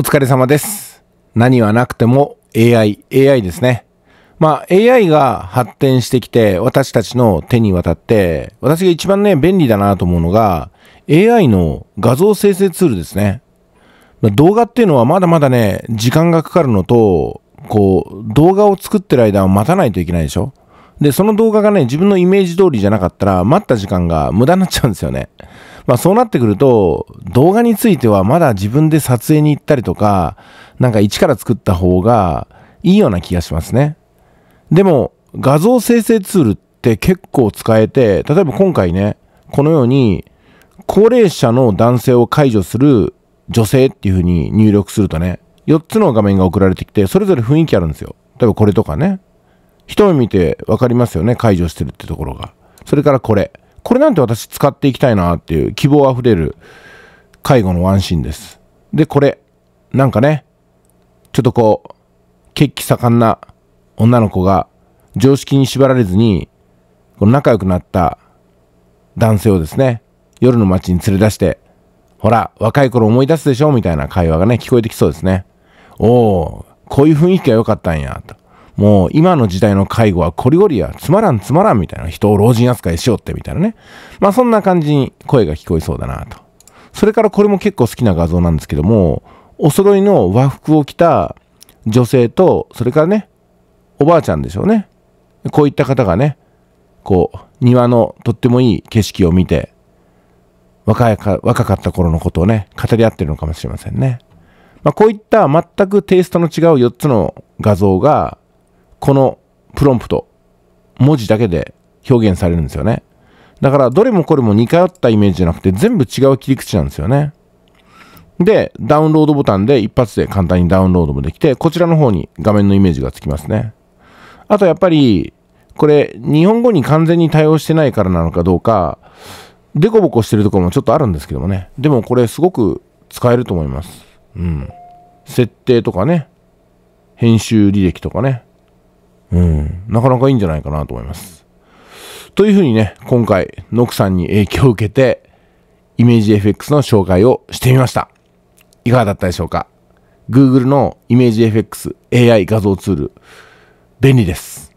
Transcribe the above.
お疲れ様です。何はなくても AI、AI ですね。まあ AI が発展してきて私たちの手に渡って私が一番ね便利だなと思うのが AI の画像生成ツールですね。動画っていうのはまだまだね時間がかかるのとこう動画を作ってる間は待たないといけないでしょで、その動画がね、自分のイメージ通りじゃなかったら、待った時間が無駄になっちゃうんですよね。まあそうなってくると、動画についてはまだ自分で撮影に行ったりとか、なんか一から作った方がいいような気がしますね。でも、画像生成ツールって結構使えて、例えば今回ね、このように、高齢者の男性を解除する女性っていう風に入力するとね、4つの画面が送られてきて、それぞれ雰囲気あるんですよ。例えばこれとかね。一目見て分かりますよね解除してるってところがそれからこれこれなんて私使っていきたいなっていう希望あふれる介護のワンシーンですでこれなんかねちょっとこう血気盛んな女の子が常識に縛られずにこの仲良くなった男性をですね夜の街に連れ出してほら若い頃思い出すでしょみたいな会話がね聞こえてきそうですねおおこういう雰囲気が良かったんやともう今の時代の介護はこりごりや、つまらんつまらんみたいな、人を老人扱いしようってみたいなね。まあそんな感じに声が聞こえそうだなと。それからこれも結構好きな画像なんですけども、お揃いの和服を着た女性と、それからね、おばあちゃんでしょうね。こういった方がね、こう、庭のとってもいい景色を見て、若か若かった頃のことをね、語り合ってるのかもしれませんね。まあ、こういった全くテイストの違う4つの画像が、このプロンプト、文字だけで表現されるんですよね。だからどれもこれも似通ったイメージじゃなくて全部違う切り口なんですよね。で、ダウンロードボタンで一発で簡単にダウンロードもできて、こちらの方に画面のイメージがつきますね。あとやっぱり、これ日本語に完全に対応してないからなのかどうか、デコボコしてるところもちょっとあるんですけどもね。でもこれすごく使えると思います。うん。設定とかね、編集履歴とかね、うん、なかなかいいんじゃないかなと思います。というふうにね、今回、ノクさんに影響を受けて、イメージ FX の紹介をしてみました。いかがだったでしょうか ?Google のイメージ FX AI 画像ツール、便利です。